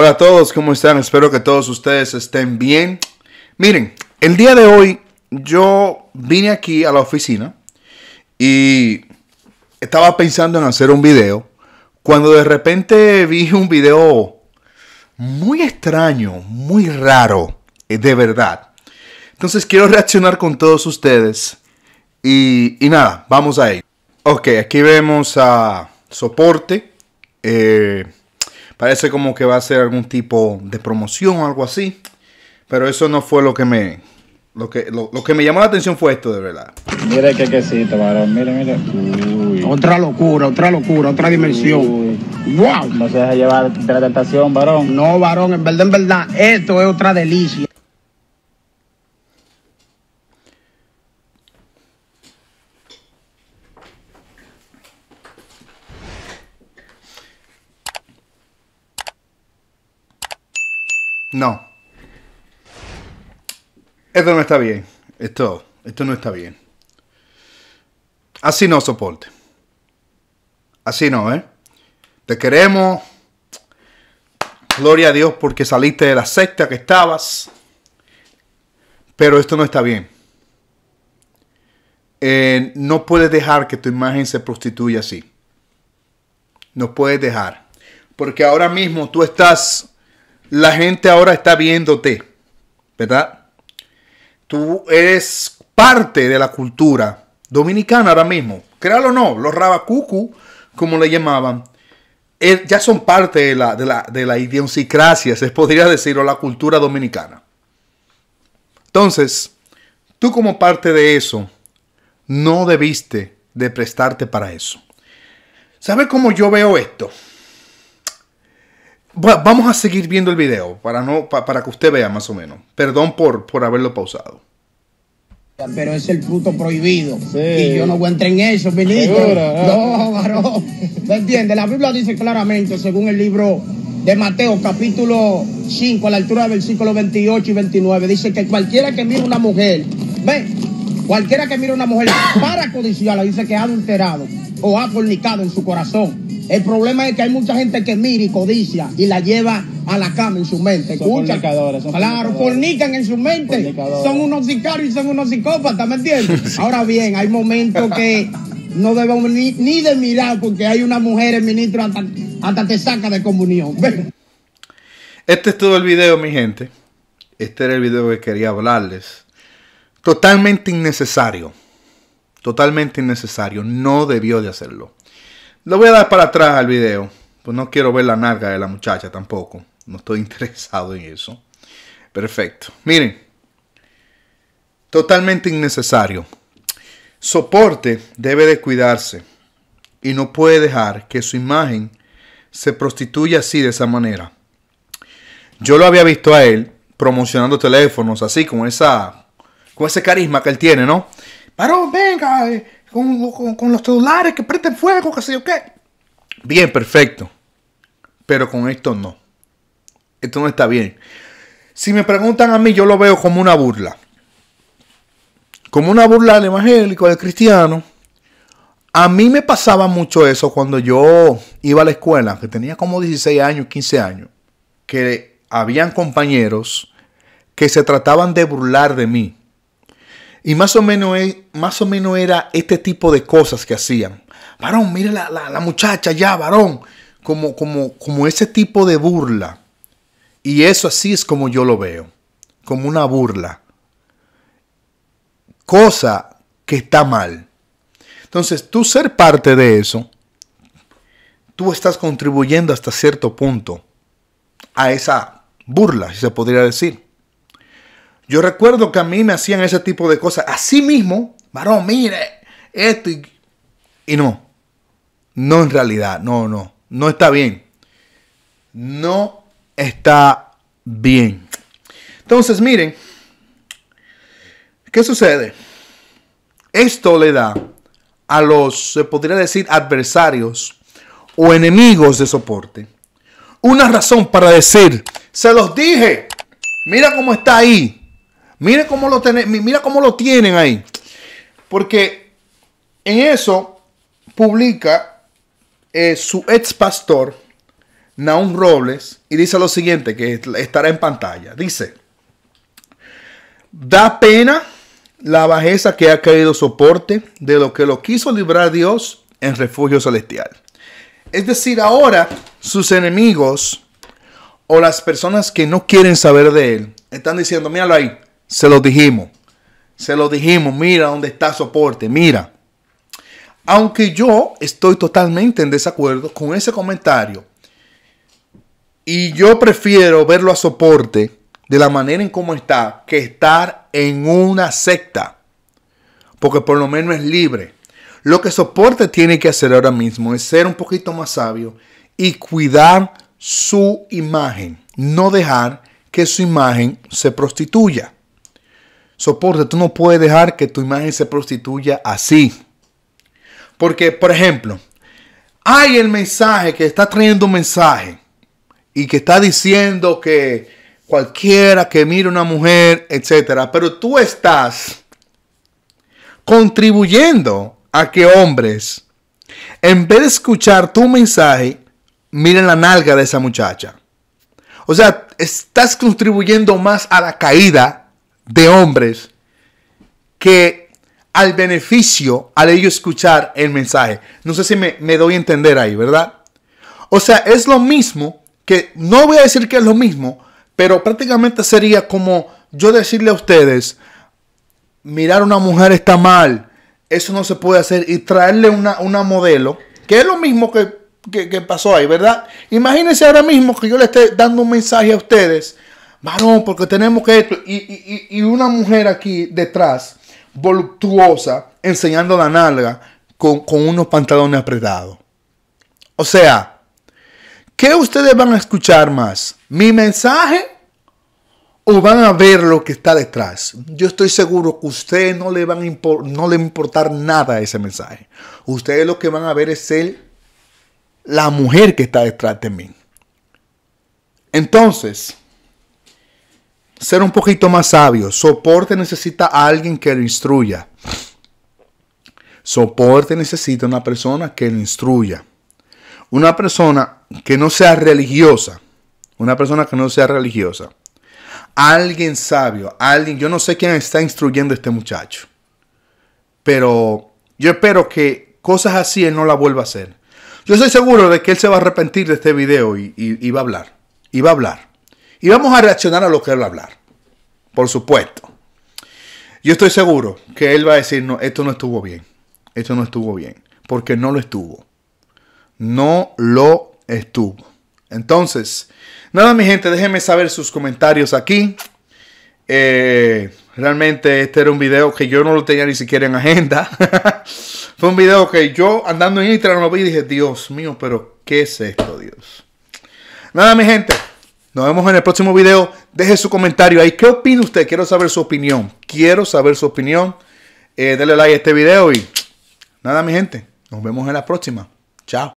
Hola a todos, ¿cómo están? Espero que todos ustedes estén bien. Miren, el día de hoy yo vine aquí a la oficina y estaba pensando en hacer un video cuando de repente vi un video muy extraño, muy raro, eh, de verdad. Entonces quiero reaccionar con todos ustedes y, nada, vamos a ir. Ok, aquí vemos a Soporte. Eh, Parece como que va a ser algún tipo de promoción o algo así. Pero eso no fue lo que me. Lo que, lo, que me llamó la atención fue esto, de verdad. Mire qué quesito, varón. Mire, mire. Uy. Otra locura, otra locura, otra dimensión. No se deja llevar de la tentación, varón. No, varón, en verdad, en verdad, esto es otra delicia. No. Esto no está bien. Esto, esto no está bien. Así no, soporte. Así no, ¿eh? Te queremos. Gloria a Dios porque saliste de la secta que estabas. Pero esto no está bien. Eh, no puedes dejar que tu imagen se prostituya así. No puedes dejar. Porque ahora mismo tú estás la gente ahora está viéndote, ¿verdad? Tú eres parte de la cultura dominicana ahora mismo. Créalo o no, los rabacucu, como le llamaban, eh, ya son parte de la, de idiosincrasia, se podría decir, o la cultura dominicana. Entonces, tú como parte de eso, no debiste de prestarte para eso. ¿Sabes cómo yo veo esto? vamos a seguir viendo el video para, no, para que usted vea más o menos. Perdón por, por haberlo pausado. Pero es el fruto prohibido. Y yo no voy a entrar en eso, ministro. No, varón. ¿Me entiendes? La Biblia dice claramente, según el libro de Mateo, capítulo 5, a la altura del versículo 28 y 29, dice que cualquiera que mire una mujer, ve, cualquiera que mire una mujer para codiciarla, dice que ha adulterado o ha fornicado en su corazón. El problema es que hay mucha gente que mira y codicia y la lleva a la cama en su mente. Son claro, fornican en su mente. Son unos sicarios y son unos psicópatas, ¿me entiendes? Ahora bien, hay momentos que no debemos ni, de mirar porque hay una mujer, el ministro, hasta, hasta te saca de comunión. este es todo el video, mi gente. Este era el video que quería hablarles. Totalmente innecesario. Totalmente innecesario. No debió de hacerlo. Lo voy a dar para atrás al video. Pues no quiero ver la narga de la muchacha tampoco. No estoy interesado en eso. Perfecto. Miren. Totalmente innecesario. Soporte debe de cuidarse y no puede dejar que su imagen se prostituya así de esa manera. Yo lo había visto a él promocionando teléfonos así con esa con ese carisma que él tiene, ¿no? Pero venga, eh, con, los celulares que prenden fuego, que sé yo qué. Bien, perfecto. Pero con esto no. Esto no está bien. Si me preguntan a mí, yo lo veo como una burla. Como una burla al evangélico, del cristiano. A mí me pasaba mucho eso cuando yo iba a la escuela, que tenía como 16 años, 15 años, que habían compañeros que se trataban de burlar de mí. Y más o menos, más o menos era este tipo de cosas que hacían. Varón, mire la, la, muchacha ya, varón. Como, como, como ese tipo de burla. Y eso así es como yo lo veo. Como una burla. Cosa que está mal. Entonces, tú ser parte de eso, tú estás contribuyendo hasta cierto punto a esa burla, si se podría decir. Yo recuerdo que a mí me hacían ese tipo de cosas. Así mismo, varón, mire, esto y... Y no. No en realidad, no, no. No está bien. No está bien. Entonces, miren, ¿qué sucede? Esto le da a los, se podría decir, adversarios o enemigos de soporte una razón para decir, se los dije, mira cómo está ahí, Mire cómo lo mira cómo lo tienen ahí. Porque en eso publica eh, su ex pastor, Naum Robles, y dice lo siguiente, que estará en pantalla. Dice, da pena la bajeza que ha caído soporte de lo que lo quiso librar Dios en refugio celestial. Es decir, ahora sus enemigos o las personas que no quieren saber de él están diciendo, míralo ahí, se lo dijimos. Se lo dijimos. Mira dónde está soporte. Mira. Aunque yo estoy totalmente en desacuerdo con ese comentario. Y yo prefiero verlo a soporte de la manera en cómo está que estar en una secta. Porque por lo menos es libre. Lo que soporte tiene que hacer ahora mismo es ser un poquito más sabio y cuidar su imagen. No dejar que su imagen se prostituya. Soporte, tú no puedes dejar que tu imagen se prostituya así. Porque, por ejemplo, hay el mensaje que está trayendo un mensaje y que está diciendo que cualquiera que mire una mujer, etcétera, pero tú estás contribuyendo a que hombres, en vez de escuchar tu mensaje, miren la nalga de esa muchacha. O sea, estás contribuyendo más a la caída de hombres que al beneficio al ellos escuchar el mensaje. No sé si me, doy a entender ahí, ¿verdad? O sea, es lo mismo que, no voy a decir que es lo mismo, pero prácticamente sería como yo decirle a ustedes, mirar a una mujer está mal, eso no se puede hacer, y traerle una, modelo, que es lo mismo que, que, que pasó ahí, ¿verdad? Imagínense ahora mismo que yo le esté dando un mensaje a ustedes Marón, porque tenemos que esto. Y, una mujer aquí detrás, voluptuosa, enseñando la nalga con, unos pantalones apretados. O sea, ¿qué ustedes van a escuchar más? ¿Mi mensaje? o van a ver lo que está detrás. Yo estoy seguro que a ustedes no le van a no le importar nada ese mensaje. Ustedes lo que van a ver es él, la mujer que está detrás de mí. Entonces, ser un poquito más sabio. Soporte necesita a alguien que lo instruya. Soporte necesita una persona que lo instruya. Una persona que no sea religiosa. Una persona que no sea religiosa. Alguien sabio. Alguien, yo no sé quién está instruyendo a este muchacho. Pero yo espero que cosas así él no la vuelva a hacer. Yo estoy seguro de que él se va a arrepentir de este video y va a hablar. Y va a hablar. Y vamos a reaccionar a lo que él va a hablar. Por supuesto. Yo estoy seguro que él va a decir, no, esto no estuvo bien. Esto no estuvo bien. Porque no lo estuvo. No lo estuvo. Entonces, nada, mi gente, déjenme saber sus comentarios aquí. Eh, realmente este era un video que yo no lo tenía ni siquiera en agenda. Fue un video que yo andando en Instagram lo vi y dije, Dios mío, pero ¿qué es esto, Dios? Nada, mi gente. Nos vemos en el próximo video. Deje su comentario ahí. ¿Qué opina usted? Quiero saber su opinión. Quiero saber su opinión. Eh, like a este video y nada, mi gente. Nos vemos en la próxima. Chao.